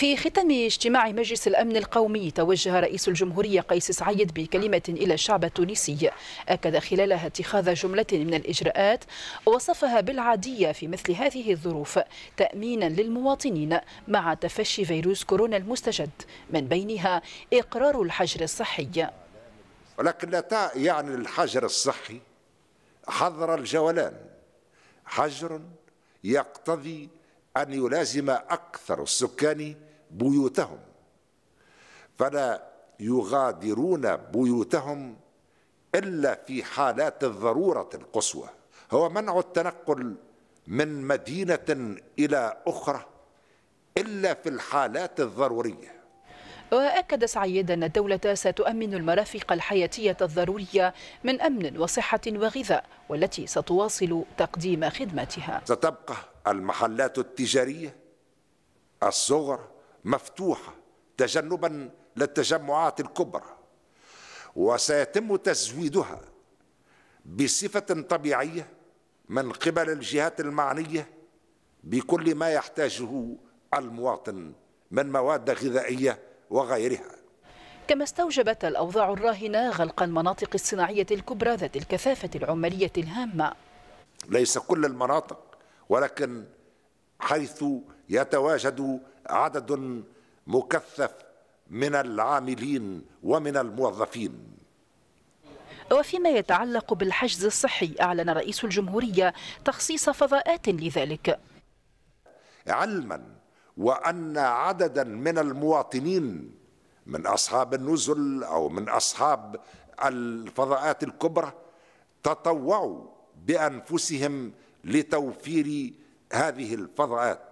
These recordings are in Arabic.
في ختام اجتماع مجلس الأمن القومي توجه رئيس الجمهورية قيس سعيد بكلمة إلى الشعب التونسي أكد خلالها اتخاذ جملة من الإجراءات وصفها بالعادية في مثل هذه الظروف تأمينا للمواطنين مع تفشي فيروس كورونا المستجد من بينها إقرار الحجر الصحي ولكن لا يعني الحجر الصحي حظر الجولان حجر يقتضي أن يلازم أكثر السكان بيوتهم فلا يغادرون بيوتهم الا في حالات الضروره القصوى هو منع التنقل من مدينه الى اخرى الا في الحالات الضروريه وأكد سعيد أن الدولة ستؤمن المرافق الحياتية الضرورية من أمن وصحة وغذاء والتي ستواصل تقديم خدمتها ستبقى المحلات التجارية الصغرى مفتوحة تجنبا للتجمعات الكبرى وسيتم تزويدها بصفة طبيعية من قبل الجهات المعنية بكل ما يحتاجه المواطن من مواد غذائية وغيرها كما استوجبت الأوضاع الراهنة غلق المناطق الصناعية الكبرى ذات الكثافة العمالية الهامة ليس كل المناطق ولكن حيث يتواجد عدد مكثف من العاملين ومن الموظفين وفيما يتعلق بالحجز الصحي أعلن رئيس الجمهورية تخصيص فضاءات لذلك علما وأن عددا من المواطنين من أصحاب النزل أو من أصحاب الفضاءات الكبرى تطوعوا بأنفسهم لتوفير هذه الفضاءات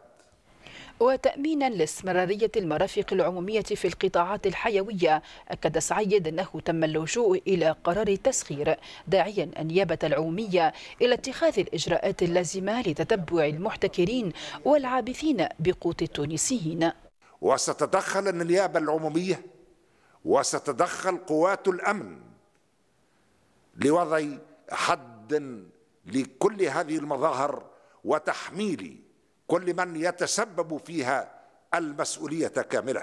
وتأمينا لاستمرارية المرافق العمومية في القطاعات الحيوية أكد سعيد أنه تم اللجوء إلى قرار التسخير داعيا النيابة العمومية إلى اتخاذ الإجراءات اللازمة لتتبع المحتكرين والعابثين بقوت التونسيين وستدخل النيابة العمومية وستدخل قوات الأمن لوضع حد لكل هذه المظاهر وتحميل كل من يتسبب فيها المسؤولية كاملة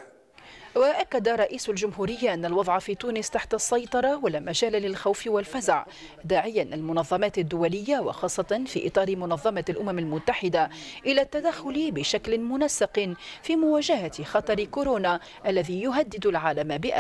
وأكد رئيس الجمهورية أن الوضع في تونس تحت السيطرة ولا مجال للخوف والفزع داعيا المنظمات الدولية وخاصة في إطار منظمة الأمم المتحدة إلى التدخل بشكل منسق في مواجهة خطر كورونا الذي يهدد العالم بأ